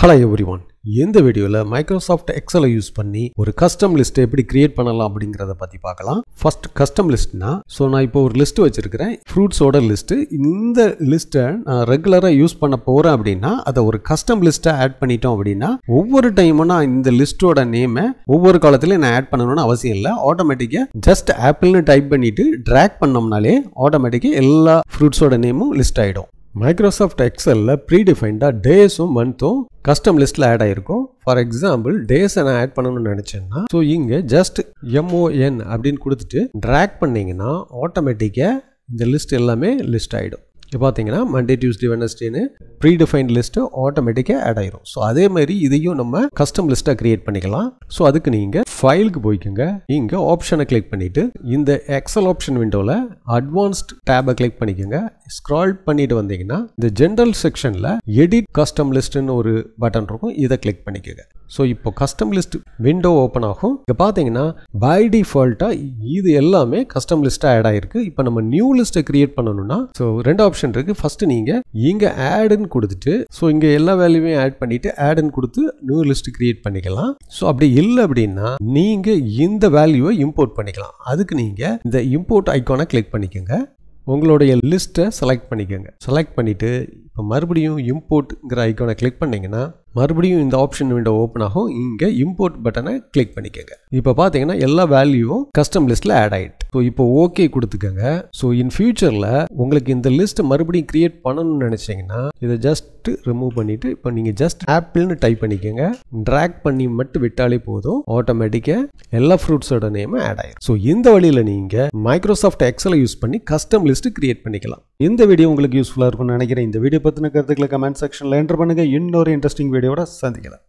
hello every one எந்த வீடியோவில் Microsoft எக்ஸலை யூஸ் பண்ணி ஒரு கஸ்டம் லிஸ்ட் எப்படி கிரியேட் பண்ணலாம் அப்படிங்கிறத பற்றி பார்க்கலாம் ஃபர்ஸ்ட் கஸ்டம் லிஸ்ட்னா ஸோ நான் இப்போ ஒரு லிஸ்ட் வச்சிருக்கிறேன் ஃப்ரூட்ஸோட லிஸ்ட்டு இந்த லிஸ்ட்டை நான் ரெகுலராக யூஸ் பண்ண போகிறேன் அப்படின்னா அதை ஒரு கஸ்டம் லிஸ்ட்டை ஆட் பண்ணிட்டோம் அப்படின்னா ஒவ்வொரு டைமும் நான் இந்த லிஸ்ட்டோட நேமை ஒவ்வொரு காலத்துலையும் நான் ஆட் பண்ணணும்னு அவசியம் இல்லை ஆட்டோமேட்டிக்காக ஜஸ்ட் ஆப்பிள்னு டைப் பண்ணிட்டு ட்ராக் பண்ணோம்னாலே ஆட்டோமேட்டிக்காக எல்லா ஃப்ரூட்ஸோட நேமும் லிஸ்ட் ஆகிடும் மைக்ரோசாஃப்ட் எக்ஸலில் ப்ரீடிஃபைண்டாக டேஸும் மந்த்தும் கஸ்டம் லிஸ்ட்டில் ஆட் ஆகிருக்கும் ஃபார் எக்ஸாம்பிள் டேஸை நான் ஆட் பண்ணணும்னு நினச்சேன்னா ஸோ இங்கே ஜஸ்ட் எம்ஓஎன் அப்படின்னு கொடுத்துட்டு ட்ராக் பண்ணிங்கன்னா ஆட்டோமேட்டிக்காக இந்த லிஸ்ட் எல்லாமே லிஸ்ட் ஆகிடும் இப்போ பார்த்தீங்கன்னா மண்டே டியூஸ்டே வெனஸ்டேன்னு ப்ரீடிஃபைன் லிஸ்ட்டு ஆட்டோமேட்டிக்காக ஆட் ஆயிரும் ஸோ அதே மாதிரி இதையும் நம்ம கஸ்டம் லிஸ்ட்டாக க்ரியேட் பண்ணிக்கலாம் ஸோ அதுக்கு நீங்கள் ஃபைலுக்கு போய்க்குங்க இங்கே ஆப்ஷனை கிளிக் பண்ணிவிட்டு இந்த எக்ஸல் ஆப்ஷன் விண்டோவில் அட்வான்ஸ்ட் டேபை கிளிக் பண்ணிக்கோங்க ஸ்க்ரால் பண்ணிட்டு வந்தீங்கன்னா இந்த ஜென்ரல் செக்ஷனில் எடிட் கஸ்டம் லிஸ்ட்டுன்னு ஒரு பட்டன் இருக்கும் இதை கிளிக் பண்ணிக்கோங்க ஸோ இப்போ கஸ்டம் லிஸ்ட் விண்டோ ஓப்பன் ஆகும் இங்கே பார்த்தீங்கன்னா பை டிஃபால்ட்டாக இது எல்லாமே கஸ்டம் லிஸ்ட்டாக ஆட் ஆகிருக்கு இப்போ நம்ம நியூ லிஸ்ட்டை கிரியேட் பண்ணணும்னா ஸோ ரெண்டு ஆப்ஷன் இருக்குது ஃபஸ்ட்டு நீங்கள் இங்கே ஆடுன்னு கொடுத்துட்டு ஸோ இங்கே எல்லா வேலையுமே ஆட் பண்ணிவிட்டு ஆடுன்னு கொடுத்து நியூ லிஸ்ட் கிரியேட் பண்ணிக்கலாம் ஸோ அப்படி இல்லை அப்படின்னா நீங்கள் இந்த வேல்யூவை இம்போர்ட் பண்ணிக்கலாம் அதுக்கு நீங்கள் இந்த இம்போர்ட் ஐக்கானை கிளிக் பண்ணிக்கோங்க உங்களுடைய லிஸ்ட்டை செலக்ட் பண்ணிக்கோங்க செலக்ட் பண்ணிவிட்டு இப்போ மறுபடியும் இம்போர்ட்ங்கிற ஐக்கானை கிளிக் பண்ணிங்கன்னா மறுபடியும் இந்த ஆப்ஷன் விண்டோ ஓப்பன் ஆகும் இங்கே இம்போர்ட் பட்டனை கிளிக் பண்ணிக்கோங்க இப்போ பார்த்தீங்கன்னா எல்லா வேல்யூவும் கஸ்டம் லிஸ்ட்டில் ஆட் ஆகிட்டு ஸோ இப்போ ஓகே கொடுத்துக்கோங்க ஸோ இன் ஃபியூச்சரில் உங்களுக்கு இந்த லிஸ்ட் மறுபடியும் கிரியேட் பண்ணணும்னு நினச்சிங்கன்னா இதை ஜஸ்ட் ரிமூவ் பண்ணிவிட்டு இப்போ நீங்கள் ஜஸ்ட் ஆப்பிள்னு டைப் பண்ணிக்கோங்க ட்ராக் பண்ணி மட்டும் விட்டாலே போதும் ஆட்டோமேட்டிக்காக எல்லா ஃப்ரூட்ஸோட நேமும் ஆட் ஆகிடும் ஸோ இந்த வழியில் நீங்கள் மைக்ரோசாஃப்ட் எக்ஸலை யூஸ் பண்ணி கஸ்டம் லிஸ்ட்டு கிரியேட் பண்ணிக்கலாம் இந்த வீடியோ உங்களுக்கு யூஸ்ஃபுல்லாக இருக்கும்னு நினைக்கிறேன் இந்த வீடியோ பற்றின கருத்துக்களை கமெண்ட் செக்ஷனில் என்ட்ரு பண்ணுங்கள் இன்னொரு இன்ட்ரெஸ்டிங் வீடியோட சந்திக்கலாம்